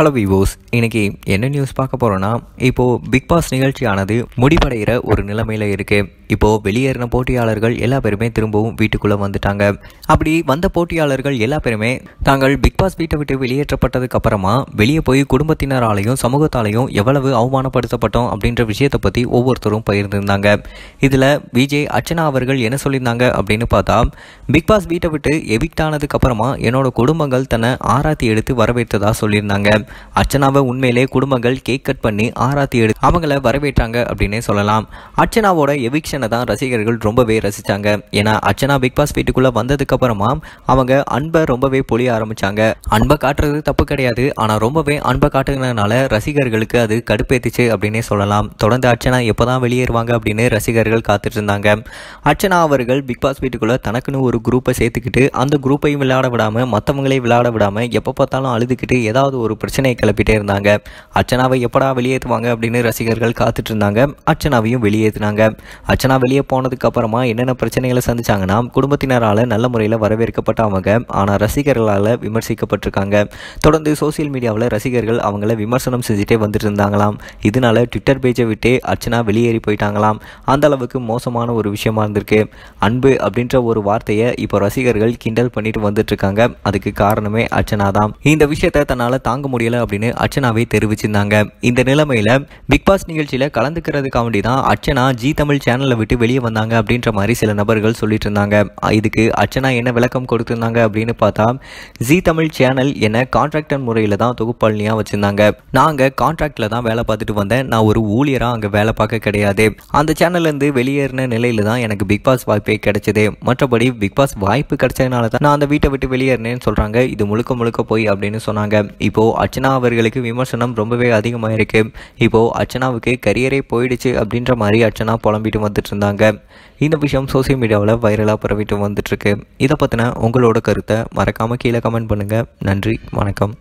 hello விவோஸ் இன்றைக்கி என்ன news பார்க்க போகிறோன்னா இப்போது பிக் பாஸ் நிகழ்ச்சியானது முடிவடைகிற ஒரு நிலைமையில் இருக்குது இப்போது வெளியேறின போட்டியாளர்கள் எல்லா பேருமே திரும்பவும் வீட்டுக்குள்ளே வந்துட்டாங்க அப்படி வந்த போட்டியாளர்கள் எல்லா பேருமே தாங்கள் பிக் பாஸ் வீட்டை விட்டு வெளியேற்றப்பட்டதுக்கு அப்புறமா வெளியே போய் குடும்பத்தினராலையும் சமூகத்தாலையும் எவ்வளவு அவமானப்படுத்தப்பட்டோம் அப்படின்ற விஷயத்தை பற்றி ஒவ்வொருத்தரும் பகிர்ந்திருந்தாங்க இதில் விஜய் அர்ச்சனா அவர்கள் என்ன சொல்லியிருந்தாங்க அப்படின்னு பார்த்தா பிக் பாஸ் வீட்டை விட்டு எவிக்ட் ஆனதுக்கு அப்புறமா என்னோட குடும்பங்கள் தன்னை ஆராத்தி எடுத்து வரவேற்றதா சொல்லியிருந்தாங்க அர்ச்சனாவை உண்மையிலே குடும்பங்கள் கேக் கட் பண்ணி ஆராத்தி எடுத்து அவங்கள வரவேற்றாங்க அப்படின்னே சொல்லலாம் அர்ச்சனாவோட எவிக்ஷன் அர்ச்சனை தான் ரசிகர்கள் ரொம்பவே ரசித்தாங்க ஏன்னா அர்ச்சனா பிக் பாஸ் வீட்டுக்குள்ளே அப்புறமா அவங்க அன்பை ரொம்பவே பொழிய ஆரம்பித்தாங்க அன்பை காட்டுறது தப்பு கிடையாது ஆனால் ரொம்பவே அன்பை காட்டுனதுனால ரசிகர்களுக்கு அது கடுப்பேத்துச்சு அப்படின்னே சொல்லலாம் தொடர்ந்து அர்ச்சனா எப்போ தான் வெளியேறுவாங்க அப்படின்னு ரசிகர்கள் காத்துட்டு இருந்தாங்க அர்ச்சனா அவர்கள் பிக் பாஸ் வீட்டுக்குள்ளே தனக்குன்னு ஒரு குரூப்பை சேர்த்துக்கிட்டு அந்த குரூப்பையும் விளையாட விடாமல் மற்றவங்களையும் விளையாட விடாமல் எப்போ பார்த்தாலும் அழுதுகிட்டு ஏதாவது ஒரு பிரச்சனையை கிளப்பிட்டே இருந்தாங்க அர்ச்சனாவை எப்படா வெளியேற்றுவாங்க அப்படின்னு ரசிகர்கள் காத்துட்டு இருந்தாங்க அர்ச்சனாவையும் வெளியேற்றினாங்க அர்ச்சனா நான் வெளியே போனதுக்கப்புறமா என்னென்ன பிரச்சனைகளை சந்திச்சாங்கன்னா குடும்பத்தினரால் நல்ல முறையில் வரவேற்கப்பட்ட அவங்க ஆனால் ரசிகர்களால் விமர்சிக்கப்பட்டிருக்காங்க தொடர்ந்து சோசியல் மீடியாவில் ரசிகர்கள் அவங்கள விமர்சனம் செஞ்சுட்டே வந்துட்டு இருந்தாங்களாம் இதனால ட்விட்டர் பேஜை விட்டே அர்ச்சனா வெளியேறி போயிட்டாங்களாம் அந்த அளவுக்கு மோசமான ஒரு விஷயமா இருந்திருக்கு அன்பு அப்படின்ற ஒரு வார்த்தையை இப்போ ரசிகர்கள் கிண்டல் பண்ணிட்டு வந்துட்டு இருக்காங்க அதுக்கு காரணமே அர்ச்சனா தான் இந்த விஷயத்தை தன்னால் தாங்க முடியலை அப்படின்னு அர்ச்சனாவே தெரிவிச்சிருந்தாங்க இந்த நிலைமையில் பிக் பாஸ் நிகழ்ச்சியில் கலந்துக்கிறதுக்காண்டி தான் அர்ச்சனா ஜி தமிழ் சேனலில் விட்டு வெளியே வந்தாங்க அப்படின்ற மாதிரி சில நபர்கள் சொல்லிட்டு இருந்தாங்க இதுக்கு அர்ச்சனா என்ன விளக்கம் கொடுத்துருந்தாங்க அப்படின்னு பார்த்தா ஜி தமிழ் சேனல் என்ன கான்ட்ராக்டர் முறையில் தான் தொகுப்பாளினியாக வச்சிருந்தாங்க நாங்கள் கான்ட்ராக்டில் தான் வேலை பார்த்துட்டு வந்தேன் நான் ஒரு ஊழியராக அங்கே வேலை பார்க்க கிடையாது அந்த சேனல்லேருந்து வெளியேறின நிலையில் தான் எனக்கு பிக் பாஸ் வாய்ப்பே கிடைச்சது மற்றபடி பிக் பாஸ் வாய்ப்பு கிடைச்சதுனால தான் நான் அந்த வீட்டை விட்டு வெளியேறினேன்னு சொல்கிறாங்க இது முழுக்க முழுக்க போய் அப்படின்னு சொன்னாங்க இப்போது அர்ச்சனா அவர்களுக்கு விமர்சனம் ரொம்பவே அதிகமாக இருக்குது இப்போது அர்ச்சனாவுக்கு கரியரே போயிடுச்சு அப்படின்ற மாதிரி அர்ச்சனா புலம்பிட்டு வந்துட்டு இருந்தாங்க இந்த விஷயம் சோசியல் மீடியாவில் வைரலாக பரவிட்டு வந்துட்டுருக்கு இதை பற்றின உங்களோட கருத்தை மறக்காமல் கீழே கமெண்ட் பண்ணுங்கள் நன்றி வணக்கம்